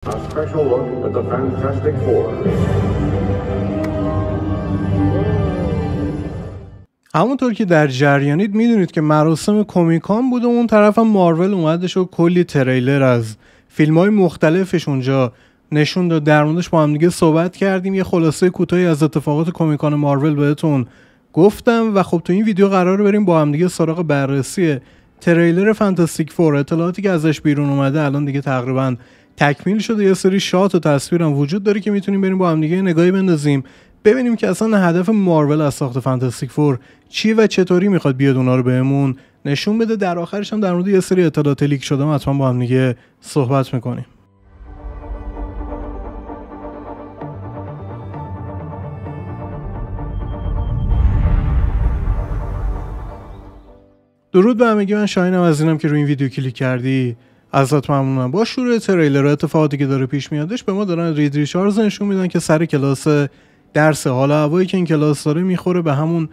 A special look the Fantastic Four. همونطور که در جریانید میدونید که مراسم کمیکان بوده، و اون طرف هم مارول اومدش و کلی تریلر از فیلم های مختلفش اونجا نشون داد در موردش با هم صحبت کردیم یه خلاصه کوتاهی از اتفاقات کومیکان مارول بهتون گفتم و خب تو این ویدیو قرار بریم با هم سراغ بررسی تریلر فانتاستیک فور اطلاعاتی که ازش بیرون اومده الان دیگه تقریبا تکمیل شده یه سری شات و تصویرم وجود داره که میتونیم بریم با هم دیگه نگاهی بندازیم ببینیم که اصلا هدف مارول از ساخت فانتاستیک فور چیه و چطوری میخواد بیاد اونا رو بهمون نشون بده در آخرش هم در مورد یه سری اطلاعات لیک شده حتما با هم دیگه صحبت میکنیم درود به همگی من شاهینم از اینم که روی این ویدیو کلیک کردی ازت ممنونم با شروع تریلر اتفاقاتی که داره پیش میادش به ما دارن رید ریچاردز نشون میدن که سر کلاس درس حالا هوایی که این کلاس داره میخوره به همون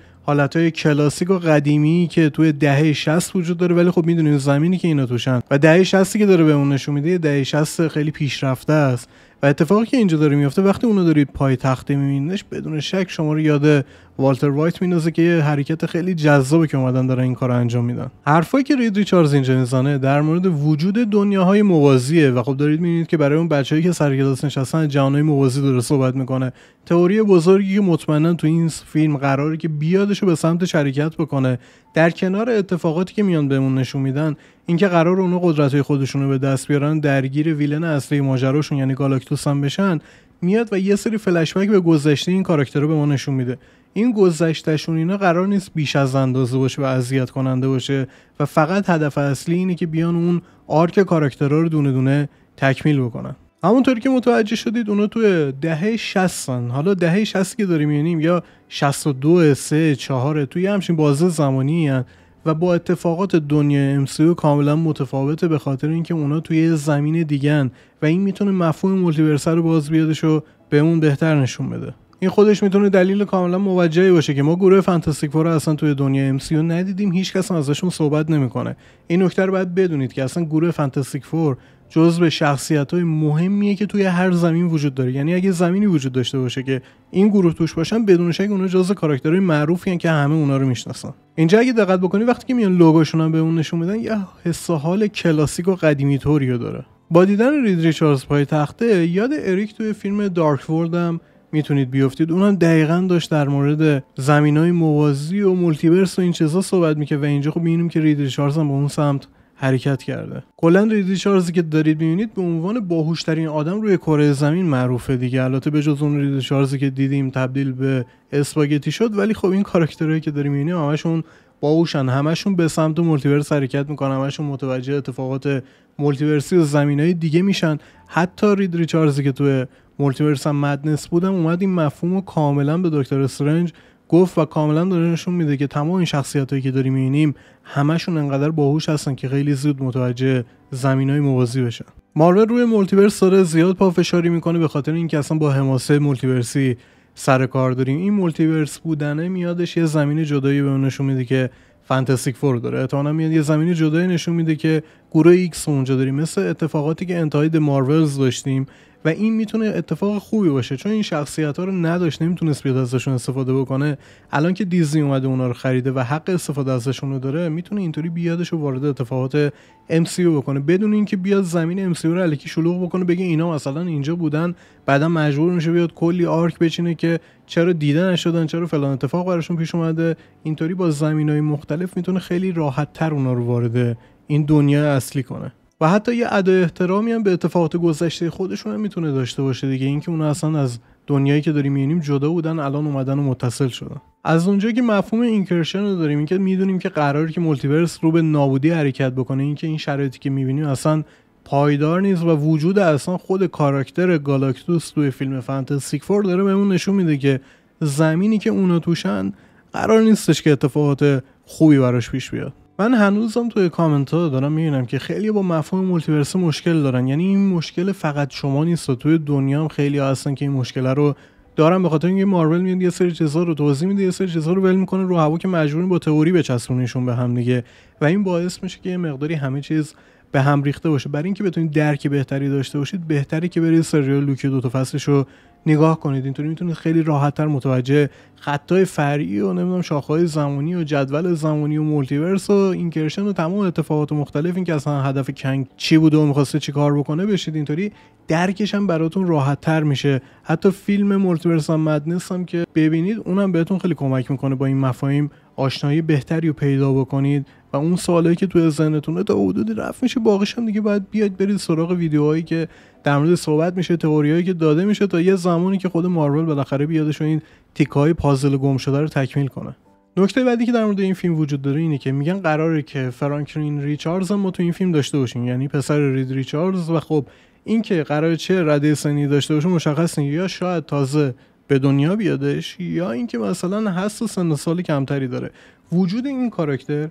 های کلاسیک و قدیمی که توی دهه 60 وجود داره ولی خب میدونیم زمینی که اینا توشن و دهه 60 که داره به نشون میده دهه 60 خیلی پیشرفته است و اتفاقی که اینجا داره میفته وقتی اونو دارید پای تخته میبینیدش بدون شک شما رو یاد والتر وایت میندازه که یه حرکت خیلی جذابه که اومدن دارن این کار انجام میدن حرفایی که رید ریچاردز اینجا میزنه در مورد وجود دنیاهای موازیه و خب دارید میبینید که برای اون بچههایی که سر کلاس نشستن جهانهای موازی داره صحبت میکنه تئوری بزرگی که مطمئنا تو این فیلم قراره که بیاد خودش به سمت شرکت بکنه در کنار اتفاقاتی که میان بهمون نشون میدن اینکه قرار اونا قدرت های خودشون رو به دست بیارن درگیر ویلن اصلی ماجراشون یعنی گالاکتوس هم بشن میاد و یه سری فلشبک به گذشته این کاراکتر رو به ما نشون میده این گذشتهشون اینا قرار نیست بیش از اندازه باشه و اذیت کننده باشه و فقط هدف اصلی اینه که بیان اون آرک کاراکترها رو دونه دونه تکمیل بکنن همونطوری که متوجه شدید اونا توی دهه 60 حالا دهه 60 که داریم یعنیم یا 62 3 4 توی همچین بازه زمانی هن و با اتفاقات دنیا MCU کاملا متفاوته به خاطر اینکه اونا توی زمین دیگن و این میتونه مفهوم مولتیورس رو باز بیادش و اون بهتر نشون بده این خودش میتونه دلیل کاملا موجهی باشه که ما گروه فانتاستیک فور اصلا توی دنیا MCU ندیدیم هیچ کس ازشون صحبت نمیکنه این نکته رو باید بدونید که اصلا گروه فانتاستیک فور جزء شخصیت های مهمیه که توی هر زمین وجود داره یعنی اگه زمینی وجود داشته باشه که این گروه توش باشن بدون شک اونا جزء کاراکترهای معروفی که همه اونا رو میشناسن اینجا اگه دقت بکنی وقتی که میان لوگوشون به اون نشون میدن یه حس حال کلاسیک و قدیمی طوریو داره با دیدن رید ریچاردز پای تخته یاد اریک توی فیلم دارک هم میتونید بیافتید اونم دقیقا داشت در مورد زمین موازی و مولتیورس و این چیزا صحبت میکرد و اینجا خب میبینیم که رید ریچاردز هم به اون سمت حرکت کرده کلا ریدی که دارید میبینید به عنوان باهوشترین آدم روی کره زمین معروفه دیگه البته به جز اون ریدی که دیدیم تبدیل به اسپاگتی شد ولی خب این کاراکترهایی که داریم میبینیم همشون باهوشن همشون به سمت مولتیورس حرکت میکنن همشون متوجه اتفاقات مولتیورسی و زمینهای دیگه میشن حتی رید ریچارزی که توی مولتیورس هم مدنس بودم اومد این مفهوم رو کاملا به دکتر استرنج گفت و کاملا داره نشون میده که تمام این شخصیت هایی که داریم میبینیم همشون انقدر باهوش هستن که خیلی زود متوجه زمین های موازی بشن مارول روی مولتیورس داره زیاد پافشاری میکنه به خاطر اینکه اصلا با حماسه مولتیورسی سر کار داریم این مولتیورس بودنه میادش یه زمین جدایی به نشون میده که فانتاستیک فور داره احتمالا میاد یه زمین جدایی نشون میده که گروه ایکس اونجا داریم مثل اتفاقاتی که انتهای مارولز داشتیم و این میتونه اتفاق خوبی باشه چون این شخصیت ها رو نداشت نمیتونست بیاد ازشون استفاده بکنه الان که دیزنی اومده اونا رو خریده و حق استفاده ازشون رو داره میتونه اینطوری بیادش رو وارد اتفاقات MCU بکنه بدون اینکه بیاد زمین MCU رو الکی شلوغ بکنه بگه اینا مثلا اینجا بودن بعدا مجبور میشه بیاد کلی آرک بچینه که چرا دیده نشدن چرا فلان اتفاق براشون پیش اومده اینطوری با زمین های مختلف میتونه خیلی راحت تر اونا رو وارد این دنیا اصلی کنه و حتی یه ادای احترامی هم به اتفاقات گذشته خودشون هم میتونه داشته باشه دیگه اینکه اونا اصلا از دنیایی که داریم میبینیم جدا بودن الان اومدن و متصل شدن از اونجا که مفهوم اینکرشن رو داریم اینکه میدونیم که قراری که مولتیورس رو به نابودی حرکت بکنه اینکه این شرایطی که میبینیم اصلا پایدار نیست و وجود اصلا خود کاراکتر گالاکتوس توی فیلم فانتستیک فور داره بهمون نشون میده که زمینی که اونا توشن قرار نیستش که اتفاقات خوبی براش پیش بیاد من هنوزم توی کامنت ها دارم میبینم که خیلی با مفهوم مولتیورس مشکل دارن یعنی این مشکل فقط شما نیست و توی دنیا هم خیلی هستن که این مشکل رو دارن به خاطر اینکه مارول میاد یه سری چیزا رو توضیح میده یه سری چیزا رو ول میکنه رو هوا که مجبورین با تئوری بچسبونیشون به هم دیگه و این باعث میشه که یه مقداری همه چیز به هم ریخته باشه برای اینکه بتونید درک بهتری داشته باشید بهتری که برید سریال لوکی دو تا رو نگاه کنید اینطوری میتونید خیلی راحتتر متوجه خطای فرعی و نمیدونم شاخهای زمانی و جدول زمانی و مولتیورس و اینکرشن و تمام اتفاقات مختلف این که اصلا هدف کنگ چی بوده و میخواسته چی کار بکنه بشید اینطوری درکش هم براتون راحتتر میشه حتی فیلم مولتیورس هم مدنس هم که ببینید اونم بهتون خیلی کمک میکنه با این مفاهیم آشنایی بهتری رو پیدا بکنید و اون سوالایی که تو ذهنتونه تا حدودی رفت میشه باقیش هم دیگه باید بیاید برید سراغ ویدیوهایی که در مورد صحبت میشه تئوریایی که داده میشه تا یه زمانی که خود مارول بالاخره بیادش این تیکهای پازل گم شده رو تکمیل کنه نکته بعدی که در مورد این فیلم وجود داره اینه که میگن قراره که فرانکلین ریچاردز هم ما تو این فیلم داشته باشیم یعنی پسر رید ریچاردز و خب اینکه قرار چه رده سنی داشته باشه مشخص نیست یا شاید تازه به دنیا بیادش یا اینکه مثلا هست سن سالی کمتری داره وجود این کاراکتر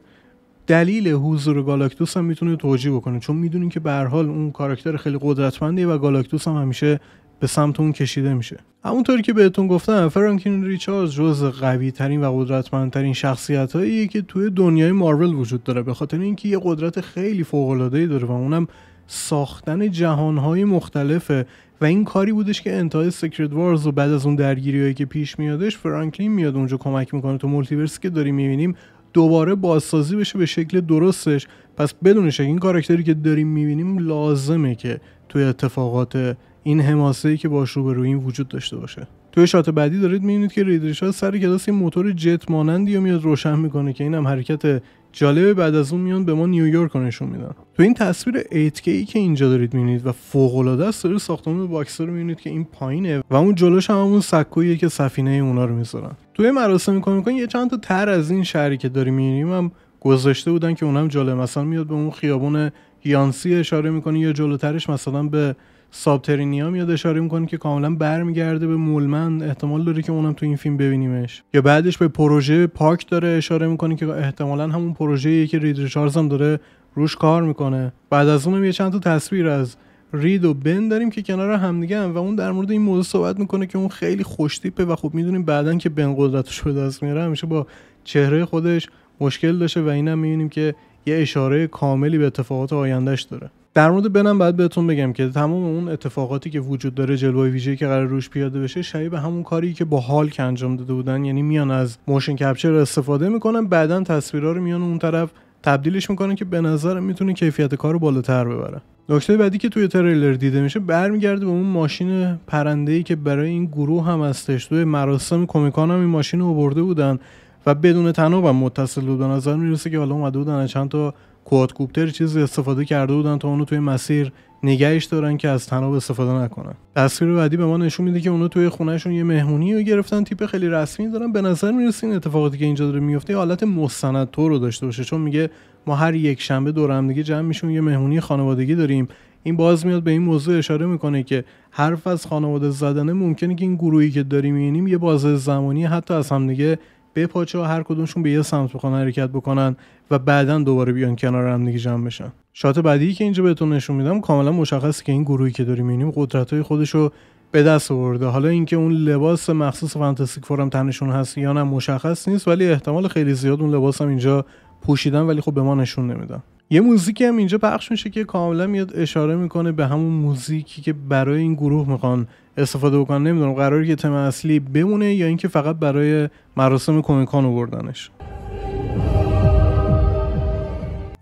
دلیل حضور گالاکتوس هم میتونه توجیه بکنه چون میدونیم که به حال اون کاراکتر خیلی قدرتمنده و گالاکتوس هم همیشه به سمت اون کشیده میشه همونطوری که بهتون گفتم فرانکین ریچارز جز قوی ترین و قدرتمندترین شخصیت که توی دنیای مارول وجود داره به خاطر اینکه یه قدرت خیلی فوق العاده داره و اونم ساختن جهانهای مختلفه و این کاری بودش که انتهای سیکرت وارز و بعد از اون درگیریایی که پیش میادش فرانکلین میاد اونجا کمک میکنه تو مولتیورسی که داریم میبینیم دوباره بازسازی بشه به شکل درستش پس بدون شک این کاراکتری که داریم میبینیم لازمه که توی اتفاقات این حماسه که باش این وجود داشته باشه توی شات بعدی دارید میبینید که ریدریشا سر کلاس این موتور جت مانندی رو میاد روشن میکنه که اینم حرکت جالبه بعد از اون میان به ما نیویورک رو نشون میدن تو این تصویر 8K که اینجا دارید میبینید و فوق العاده است دارید ساختمان باکسر رو میبینید که این پایینه و اون جلوش هم همون سکویه که سفینه اونا رو میذارن توی مراسم کمیکون یه چند تا تر از این شهری که داریم میبینیم هم گذاشته بودن که اونم جالب مثلا میاد به اون خیابون یانسی اشاره میکنه یا جلوترش مثلا به سابترینیا میاد اشاره میکنه که کاملا برمیگرده به مولمن احتمال داره که اونم تو این فیلم ببینیمش یا بعدش به پروژه پاک داره اشاره میکنه که احتمالا همون پروژه که رید ریچاردز هم داره روش کار میکنه بعد از اونم یه چند تا تصویر از رید و بن داریم که کنار همدیگه هم و اون در مورد این موضوع صحبت میکنه که اون خیلی خوشتیپه و خب میدونیم بعدا که بن قدرتش رو دست میاره همیشه با چهره خودش مشکل داشته و اینم میبینیم که یه اشاره کاملی به اتفاقات آیندهش داره در مورد بنم بعد بهتون بگم که تمام اون اتفاقاتی که وجود داره جلوه ویژه که قرار روش پیاده بشه شبیه به همون کاری که با که انجام داده بودن یعنی میان از موشن کپچر استفاده میکنن بعدا تصویرها رو میان اون طرف تبدیلش میکنن که به نظر میتونه کیفیت کار رو بالاتر ببره نکته بعدی که توی تریلر دیده میشه برمیگرده به اون ماشین پرنده ای که برای این گروه هم هستش توی مراسم کمیکان هم این ماشین رو برده بودن و بدون تناب هم متصل بود به نظر میرسه که حالا اومده بودن چند تا کوپتر چیزی استفاده کرده بودن تا اونو توی مسیر نگهش دارن که از تناب استفاده نکنن تصویر بعدی به ما نشون میده که اونو توی خونهشون یه مهمونی رو گرفتن تیپ خیلی رسمی دارن به نظر میرسه این اتفاقاتی که اینجا داره میفته حالت مستند تو رو داشته باشه چون میگه ما هر یک شنبه دور هم دیگه جمع میشون یه مهمونی خانوادگی داریم این باز میاد به این موضوع اشاره میکنه که حرف از خانواده زدنه ممکنه که این گروهی که داریم یعنیم یه باز زمانی حتی از همدیگه بپاچه و هر کدومشون به یه سمت بخوان حرکت بکنن و بعدا دوباره بیان کنار هم دیگه جمع بشن شات بعدی که اینجا بهتون نشون میدم کاملا مشخصه که این گروهی که داریم میبینیم قدرت های خودش رو به دست آورده حالا اینکه اون لباس مخصوص فانتستیک فورم تنشون هست یا نه مشخص نیست ولی احتمال خیلی زیاد اون لباس هم اینجا پوشیدن ولی خب به ما نشون نمیدن یه موزیکی هم اینجا پخش میشه که کاملا میاد اشاره میکنه به همون موزیکی که برای این گروه میخوان استفاده بکنن نمیدونم قراره که تم اصلی بمونه یا اینکه فقط برای مراسم کومیکان آوردنش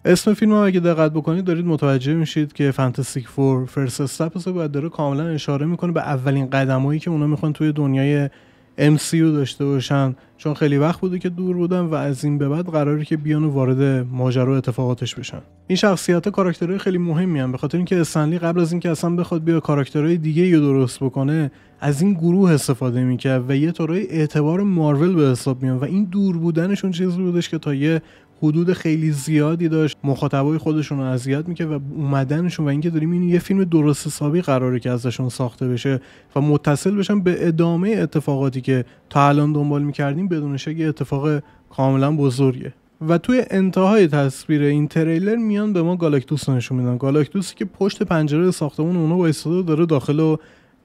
اسم فیلم هم اگه دقت بکنید دارید متوجه میشید که فانتاستیک فور فرست استپس باید داره کاملا اشاره میکنه به اولین قدمایی که اونا میخوان توی دنیای MCU داشته باشن چون خیلی وقت بوده که دور بودن و از این به بعد قراره که بیان و وارد ماجرا اتفاقاتش بشن این شخصیت کاراکترهای خیلی مهمی هم به خاطر اینکه استنلی قبل از اینکه اصلا بخواد بیا کاراکترهای دیگه رو درست بکنه از این گروه استفاده میکرد و یه طورای اعتبار مارول به حساب میان و این دور بودنشون چیزی بودش که تا یه حدود خیلی زیادی داشت مخاطبای خودشون رو اذیت میکرد و اومدنشون و اینکه داریم این یه فیلم درست حسابی قراره که ازشون ساخته بشه و متصل بشن به ادامه اتفاقاتی که تا الان دنبال میکردیم بدون شک اتفاق کاملا بزرگه و توی انتهای تصویر این تریلر میان به ما گالاکتوس نشون میدن گالاکتوسی که پشت پنجره ساختمون اونو داره داخل و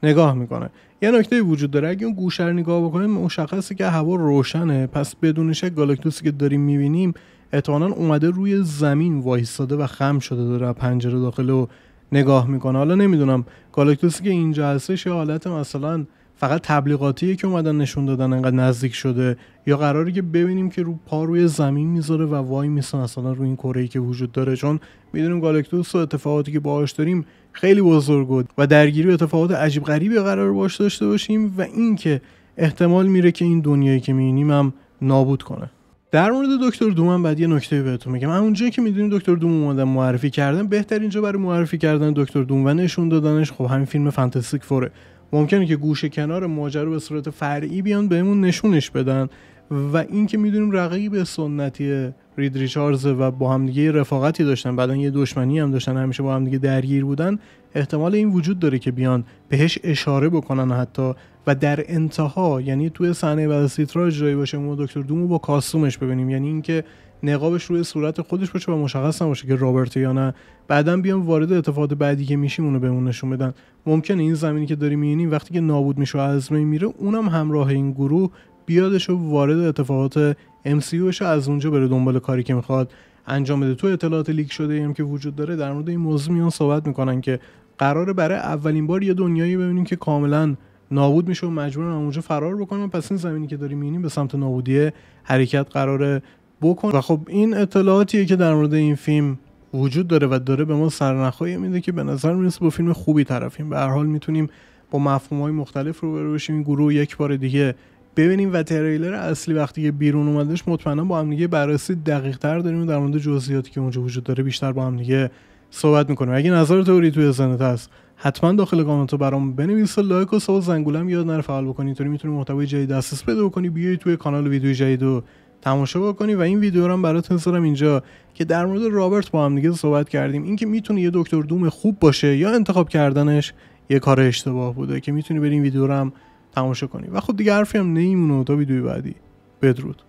نگاه میکنه یه نکته وجود داره اگه اون گوشه نگاه بکنیم مشخصه که هوا روشنه پس بدون شک گالاکتوسی که داریم میبینیم احتمالا اومده روی زمین وایستاده و خم شده داره پنجره داخل و نگاه میکنه حالا نمیدونم گالاکتوسی که اینجا هستش یه حالت مثلا فقط تبلیغاتیه که اومدن نشون دادن انقدر نزدیک شده یا قراری که ببینیم که رو پا روی زمین میذاره و وای میسه مثلا روی این کره که وجود داره چون میدونیم گالاکتوس و اتفاقاتی که باهاش داریم خیلی بزرگ و درگیری و اتفاقات عجیب غریبی قرار باش داشته باشیم و اینکه احتمال میره که این دنیایی که میبینیم هم نابود کنه در مورد دکتر دوم هم بعد یه نکته بهتون میگم اونجایی که میدونیم دکتر دوم اومدن معرفی کردن بهتر اینجا برای معرفی کردن دکتر دوم و نشون دادنش خب همین فیلم فانتاستیک فوره ممکنه که گوشه کنار ماجرا به صورت فرعی بیان بهمون نشونش بدن و اینکه میدونیم رقیب سنتی رید ریچاردز و با همدیگه رفاقتی داشتن بعدا یه دشمنی هم داشتن همیشه با هم دیگه درگیر بودن احتمال این وجود داره که بیان بهش اشاره بکنن حتی و در انتها یعنی توی صحنه بعد از تیترا باشه ما دکتر دومو با کاستومش ببینیم یعنی اینکه نقابش روی صورت خودش باشه و مشخص نباشه که رابرت یا نه بعدا بیام وارد اتفاقات بعدی که میشیم اونو بهمون نشون بدن ممکنه این زمینی که داریم میبینیم وقتی که نابود میشه و از میره اونم همراه این گروه بیادش و وارد اتفاقات MCUش از اونجا بره دنبال کاری که میخواد انجام بده تو اطلاعات لیک شده ایم که وجود داره در مورد این موضوع میان صحبت میکنن که قراره برای اولین بار یه دنیایی ببینیم که کاملا نابود میشه و مجبورن اونجا فرار بکنن پس این زمینی که داریم میبینیم به سمت نابودی حرکت قراره بکن و خب این اطلاعاتیه که در مورد این فیلم وجود داره و داره به ما سرنخهایی میده که به نظر میرسه با فیلم خوبی طرفیم به هر حال میتونیم با مفهوم مختلف رو بشیم این گروه یک بار دیگه ببینیم و تریلر اصلی وقتی که بیرون اومدش مطمئنا با هم دیگه بررسی دقیق تر داریم در مورد جزئیاتی که اونجا وجود داره بیشتر با هم دیگه صحبت میکنیم اگه نظر توری توی زنت هست حتما داخل کامنت برام بنویس و لایک و ساب زنگولم یاد نره فعال بکنی اینطوری میتونی محتوای جدید دسترس پیدا کنی بیای توی کانال ویدیو جدید و تماشا بکنی و این ویدیو رو هم برات میذارم اینجا که در مورد رابرت با هم دیگه صحبت کردیم اینکه میتونه یه دکتر دوم خوب باشه یا انتخاب کردنش یه کار اشتباه بوده که میتونی بریم ویدیو رو هم تماشا کنی و خب دیگه حرفی هم نیمونه تا ویدیوی بعدی بدرود